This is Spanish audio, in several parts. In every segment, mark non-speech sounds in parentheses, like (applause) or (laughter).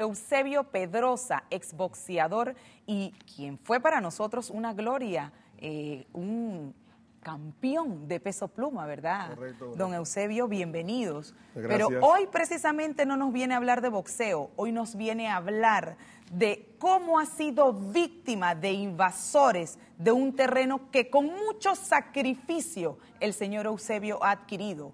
Eusebio Pedrosa, exboxeador y quien fue para nosotros una gloria, eh, un campeón de peso pluma, ¿verdad? Correcto. Don Eusebio, bienvenidos. Pero hoy precisamente no nos viene a hablar de boxeo, hoy nos viene a hablar de cómo ha sido víctima de invasores de un terreno que con mucho sacrificio el señor Eusebio ha adquirido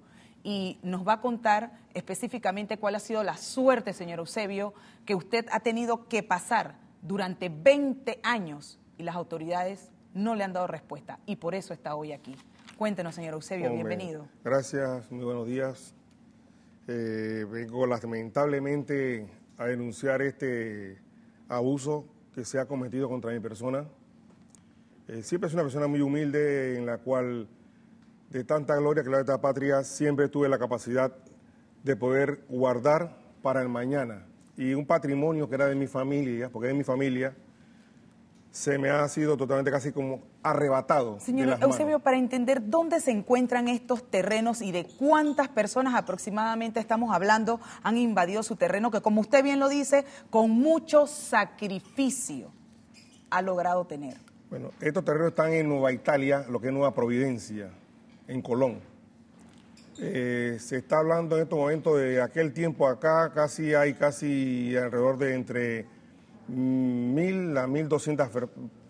y nos va a contar específicamente cuál ha sido la suerte, señor Eusebio, que usted ha tenido que pasar durante 20 años y las autoridades no le han dado respuesta y por eso está hoy aquí. Cuéntenos, señor Eusebio, bienvenido. Gracias, muy buenos días. Eh, vengo lamentablemente a denunciar este abuso que se ha cometido contra mi persona. Eh, siempre es una persona muy humilde en la cual de tanta gloria que la de esta patria, siempre tuve la capacidad de poder guardar para el mañana. Y un patrimonio que era de mi familia, porque es de mi familia, se me ha sido totalmente casi como arrebatado. Señor Eusebio, para entender dónde se encuentran estos terrenos y de cuántas personas aproximadamente estamos hablando han invadido su terreno, que como usted bien lo dice, con mucho sacrificio ha logrado tener. Bueno, estos terrenos están en Nueva Italia, lo que es Nueva Providencia en Colón. Eh, se está hablando en estos momentos de aquel tiempo acá, casi hay casi alrededor de entre mil a mil doscientas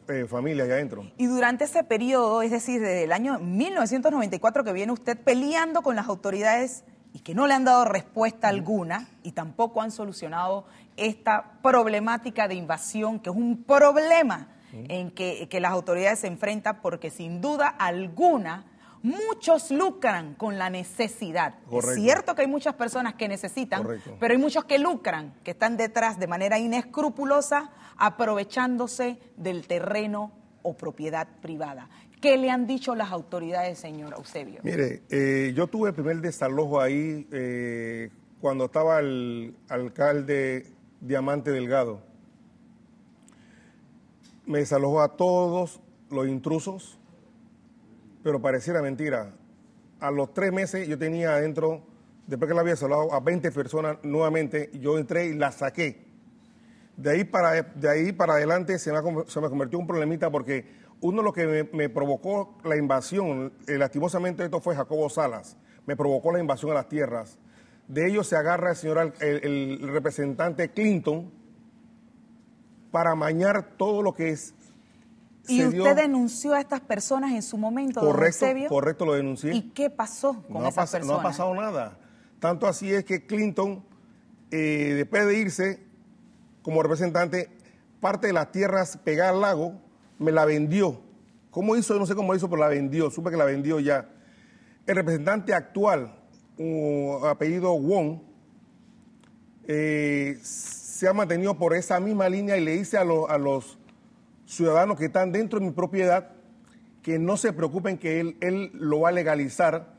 eh, familias allá adentro. Y durante ese periodo, es decir, desde el año 1994 que viene usted peleando con las autoridades y que no le han dado respuesta alguna y tampoco han solucionado esta problemática de invasión, que es un problema en que, que las autoridades se enfrentan porque sin duda alguna muchos lucran con la necesidad. Es cierto que hay muchas personas que necesitan, pero hay muchos que lucran, que están detrás de manera inescrupulosa, aprovechándose del terreno o propiedad privada. ¿Qué le han dicho las autoridades, señor Eusebio? Mire, eh, yo tuve el primer desalojo ahí eh, cuando estaba el alcalde Diamante Delgado. Me desalojó a todos los intrusos, pero pareciera mentira. A los tres meses yo tenía adentro, después que la había saludado a 20 personas nuevamente, yo entré y la saqué. De ahí para, de ahí para adelante se me, convirtió un problemita porque uno de los que me, provocó la invasión, eh, lastimosamente esto fue Jacobo Salas, me provocó la invasión a las tierras. De ellos se agarra el señor, el representante Clinton para mañar todo lo que es y usted denunció a estas personas en su momento. Correcto, correcto, lo denuncié. ¿Y qué pasó con no esas personas? No ha pasado nada. Tanto así es que Clinton, eh, después de irse como representante, parte de las tierras pegadas al lago me la vendió. ¿Cómo hizo? No sé cómo hizo, pero la vendió. Supe que la vendió ya. El representante actual, apellido Wong, eh, se ha mantenido por esa misma línea y le dice a los ciudadanos que están dentro de mi propiedad que no se preocupen que él, él lo va a legalizar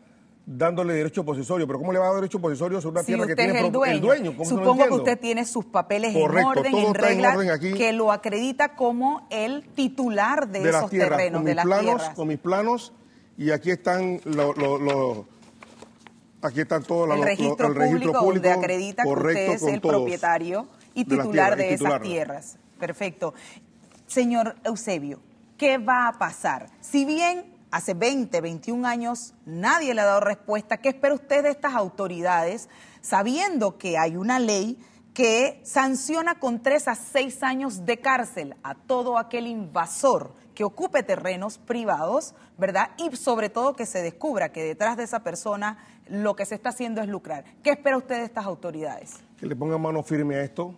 dándole derecho posesorio. Pero ¿cómo le va a dar derecho posesorio sobre una tierra que tiene el dueño? Supongo que usted tiene sus papeles en orden, en que lo acredita como el titular de, de esos terrenos, de las tierras. Con mis planos, y aquí están los... aquí están todos los el registro público, acredita que usted es el propietario y titular de, esas tierras. Perfecto señor Eusebio, ¿qué va a pasar? Si bien hace 20, 21 años nadie le ha dado respuesta, ¿qué espera usted de estas autoridades sabiendo que hay una ley? que sanciona con tres a seis años de cárcel a todo aquel invasor que ocupe terrenos privados, ¿verdad? Y sobre todo que se descubra que detrás de esa persona lo que se está haciendo es lucrar. ¿Qué espera usted de estas autoridades? Que le pongan mano firme a esto,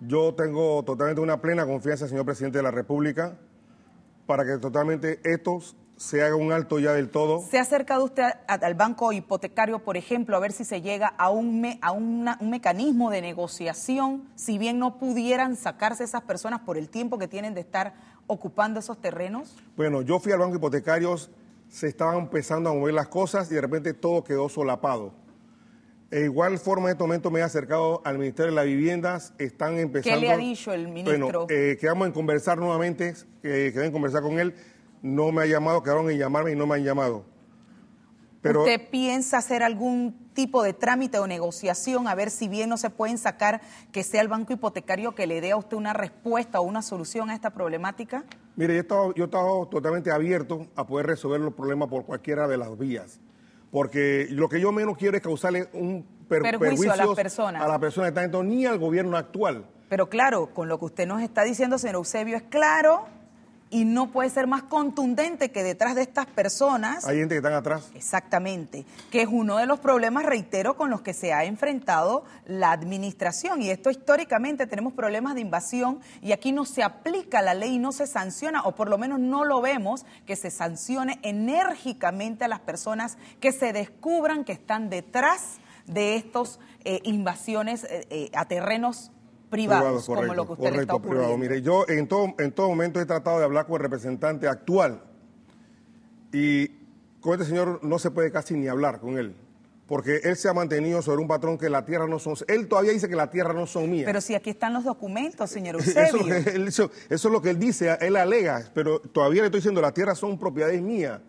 yo tengo totalmente una plena confianza, señor presidente de la República, para que totalmente esto se haga un alto ya del todo. ¿Se ha acercado usted al banco hipotecario, por ejemplo, a ver si se llega a, un, a un mecanismo de negociación, si bien no pudieran sacarse esas personas por el tiempo que tienen de estar ocupando esos terrenos? Bueno, yo fui al banco hipotecario, se estaban empezando a mover las cosas y de repente todo quedó solapado de igual forma, en este momento me he acercado al Ministerio de las Viviendas. Están empezando. ¿Qué le ha dicho el ministro? Bueno, eh, quedamos en conversar nuevamente, eh, quedé en conversar con él. No me ha llamado, quedaron en llamarme y no me han llamado. Pero, ¿Usted piensa hacer algún tipo de trámite o negociación a ver si bien no se pueden sacar que sea el banco hipotecario que le dé a usted una respuesta o una solución a esta problemática? Mire, yo he yo he estado totalmente abierto a poder resolver los problemas por cualquiera de las vías porque lo que yo menos quiero es causarle un perjuicio a las personas. A la persona que está ni al gobierno actual. Pero claro, con lo que usted nos está diciendo, señor Eusebio, es claro y no puede ser más contundente que detrás de estas personas... Hay gente que están atrás. Exactamente, que es uno de los problemas, reitero, con los que se ha enfrentado la administración. Y esto históricamente tenemos problemas de invasión y aquí no se aplica la ley, no se sanciona, o por lo menos no lo vemos, que se sancione enérgicamente a las personas que se descubran que están detrás de estas eh, invasiones eh, eh, a terrenos Privado. correcto, como lo que usted correcto, privado. Mire, yo en todo, en todo momento he tratado de hablar con el representante actual y con este señor no se puede casi ni hablar con él. Porque él se ha mantenido sobre un patrón que la tierra no son... Él todavía dice que la tierra no son mías. Pero si aquí están los documentos, señor (laughs) Eusebio. (laughs) Eso, es lo que él dice, él alega, pero todavía le estoy diciendo, las tierras son propiedades mías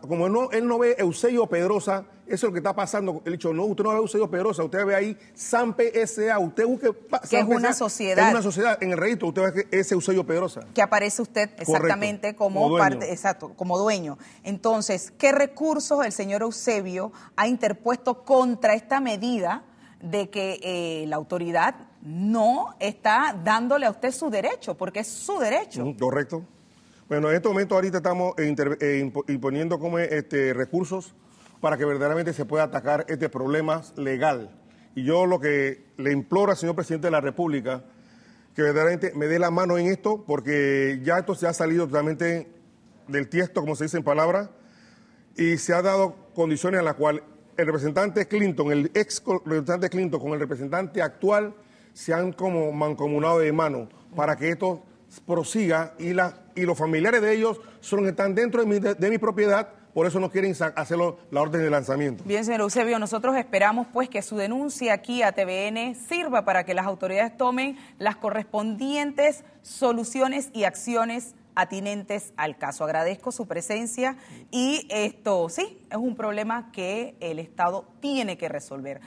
como él no ve Eusebio Pedrosa, eso es lo que está pasando. Él dicho, no, usted no ve Eusebio Pedrosa, usted ve ahí San usted busque... Que es una sociedad. Es una sociedad, en el registro usted ve ese Eusebio Pedrosa. Que aparece usted exactamente como, parte, exacto, como dueño. Entonces, ¿qué recursos el señor Eusebio ha interpuesto contra esta medida de que eh, la autoridad no está dándole a usted su derecho, porque es su derecho? Mm, correcto. Bueno, en este momento ahorita estamos eh, imponiendo como este, recursos para que verdaderamente se pueda atacar este problema legal. Y yo lo que le imploro al señor presidente de la República, que verdaderamente me dé la mano en esto, porque ya esto se ha salido totalmente del tiesto, como se dice en palabras, y se ha dado condiciones en las cuales el representante Clinton, el ex representante Clinton con el representante actual, se han como mancomunado de mano para que esto prosiga y, y los familiares de ellos son los que están dentro de mi, mi propiedad por eso no quieren hacerlo la orden de lanzamiento. Bien, señor Eusebio, nosotros esperamos pues que su denuncia aquí a TVN sirva para que las autoridades tomen las correspondientes soluciones y acciones atinentes al caso. Agradezco su presencia y esto sí, es un problema que el Estado tiene que resolver.